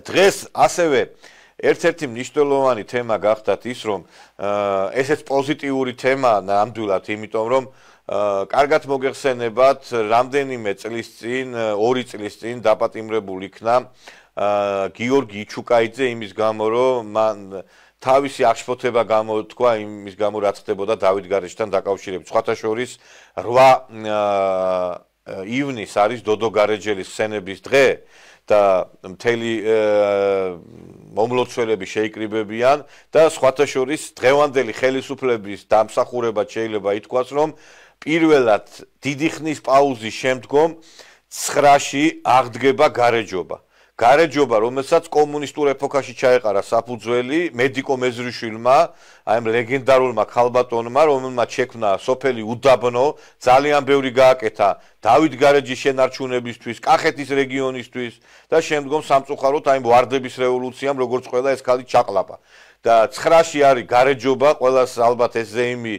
დღეს ასევე ერთ-ერთი მნიშვნელოვანი თემა გახდათ ის, რომ ესეც პოზიტიური თემა ნამდვილად, იმიტომ რომ კარგად მოგეხსენებათ, რამდენიმე წლის წინ, 2 წლის წინ დაპატიმრებული იქნა გიორგი იჩუკაიძე იმის გამო, რომ თავისი აღშფოთება გამოთქვა იმის გამო, რაც ხდებოდა დავით გარეჯთან დაკავშირებით. სხვათა შორის 8 ივნის არის დოდო გარეჯელის სცენების დღე. და მთელი მომლოცველები შეიკრიბებიან და სხვათა შორის დღევანდელი ხელისუფლების დამსახურება შეიძლება ითქვას რომ პირველად დიდი ხნის პაუზის შემდგომ 9-ში აღდგება გარეჯობა გარეჯობა რომელსაც კომუნისტურ ეპოქაში ჩაეყარა საფუძველი მედიკო მეზრიშვილმა აი ამ ლეგენდარულმა ხალბატონმა რომელმაც შექმნა სოფელი უდაბნო ძალიან ბევრი გააკეთა დავით გარეჯის შენარჩუნებისთვის, კახეთის რეგიონისთვის და შემდგომ სამწუხაროდ აი ვარდების რევოლუციამ როგორც ყველა ეს ხალი ჩაყლაპა. და 9-ში არის გარეჯობა, ყოველას ალბათ ეს ზეიმი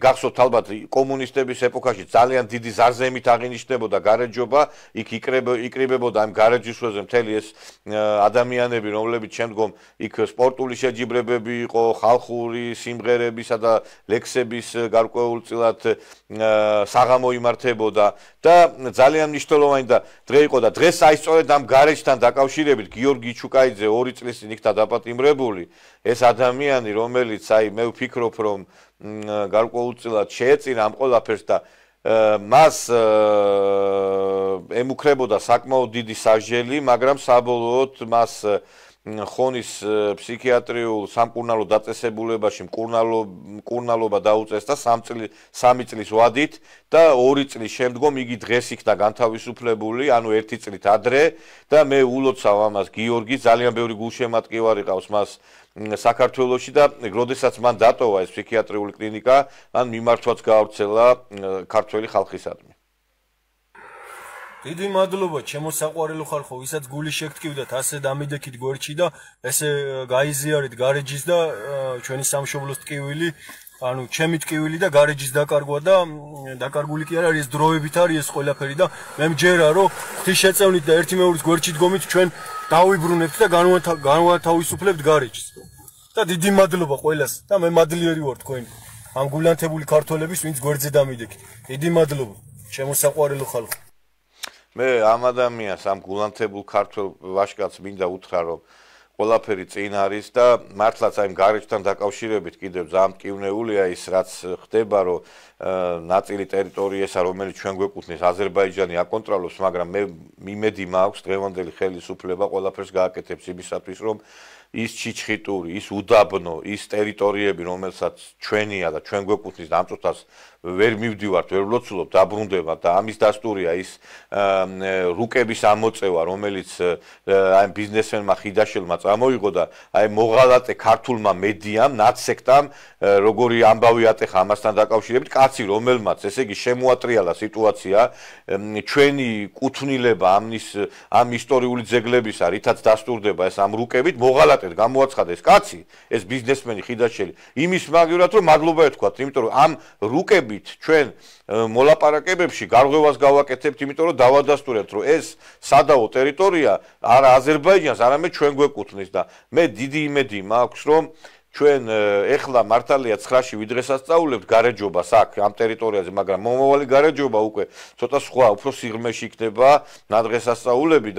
გახსოვთ ალბათ კომუნისტების ეპოქაში ძალიან დიდი ზარზემით აღინიშნებოდა გარეჯობა, იქ იკრიბებოდა ამ გარეჯისვეზე მთელი ეს ადამიანები, რომლებიც შემდგომ იქ სპორტული შეჯიბრებები იყო, ხალხური სიმღერებისა და ლექსების გარკვეულწილად საღამო იმართებოდა და ძალიან მნიშვნელოვანი და დღე იყო და დღეს აი სწორედ ამ გარეჯთან დაკავშირებით გიორგი ჩუკაიძე ორი წლის წინ იქთა დაპატიმრებული ეს ადამიანი რომელიც აი მე ვფიქრობ რომ გარკვეულწილად შეეწინა ამ ყველაფერს და მას ემუქრებოდა საკმაოდ დიდი საჟელი მაგრამ საბოლოოდ მას ხონის ფსიქიატრიულ სამკურნალო დაწესებულებაში მკურნალო მკურნალობა დაუწეს და 3 წლის 3 წლის ვადით და 2 წლის შემდგომ იგი დღეს იქნა განთავისუფლებული, ანუ 1 წლით ადრე და მე ულოცავ ამას გიორგი ძალიან ბევრი გულშემატკივარი ყავს მას საქართველოსში და როდესაც მან დატოვა ეს ფსიქიატრიული კლინიკა, მან მიმართვაც გაავრცელა ქართველი ხალხისადმი. დიდი მადლობა ჩემო საყვარელო ხალხო, ვისაც გული შეგტკივდათ ასე დამიდექით გორჩი და ესე э, გაიზიარეთ გარეჯის და э, ჩვენი სამშობლოს ტკივილი, ანუ ჩემი ტკივილი და გარეჯის დაკარგვა და დაკარგული კი არ არის ძროებით არის ყველაფერი და მე მჯერა რომ ღთი შეწევნით და ერთი მეურის გორჩით გომით ჩვენ დავიბრუნებთ და განვათავისუფლებთ გარეჯს. და დიდი მადლობა ყველას და მე მადლიერი ვარ თქვენ ამ გულანთებული ქართველების ვინც გვერდზე დამიდექით. დიდი მადლობა ჩემო საყვარელო ხალხო მე ამ ადამიანს ამ გულანთებულ ქართულ ვაშკაც მინდა უთხრა რომ ყველაფერი წინ არის და მართლაც აი გარეჯთან დაკავშირებით კიდევ ზამკივნეულია ის რაც ხდება რომ ნაწილი ტერიტორიესა რომელიც ჩვენ გვეკუთვნის აზერბაიჯანი აკონტროლებს მაგრამ მე მიმედი მაქვს დღევანდელი ხელისუფლება ყველაფერს გააკეთებს იმისათვის რომ ის ჩიჩხიტური, ის უდაბნო, ის ტერიტორიები, რომელსაც ჩვენია და ჩვენ გვეკუთვნის და ამ წუთას ვერ მივდივართ, ვერ ვლოცულობ, დაბრუნდება და ამის დასტურია ის რუკების ამოწევა, რომელიც აი ბიზნესმენმა ხიდაშელმა წა გამოიღო და აი მოღალატე ქართულმა მედიამ, ნაცსექტამ, როგორი ამბავი ატეხა ამასთან დაკავშირებით, კაცი რომელმაც, ესე იგი, შემოატრიალა სიტუაცია, ჩვენი კუთვნილება ამის ამ ისტორიული ძეგლების არ ითაც დასტურდება ეს ამ რუკებით, მოღალატედ გამოაცხადა ეს კაცი, ეს ბიზნესმენი ხიდაშელი, იმის მაგივრად რომ მადლობა ეთქვათ, იმიტომ რომ ამ რუკებით ჩვენ მოლაპარაკებებში გარღევას გავაკეთებთ, იმიტომ რომ დავადასტურებთ, რომ ეს სადაო ტერიტორია არა აზერბაიჯანს, არამედ ჩვენ გვეკუთვნის ქვეყნის და მე დიდი იმედი მაქვს რომ ჩვენ ეხლა მართალია 9-ში ვიდღესასწაულებთ გარეჯობას აქ ამ ტერიტორიაზე მაგრამ მომავალი გარეჯობა უკვე ცოტა სხვა უფრო სიღრმეში იქნება ნადღესასწაულები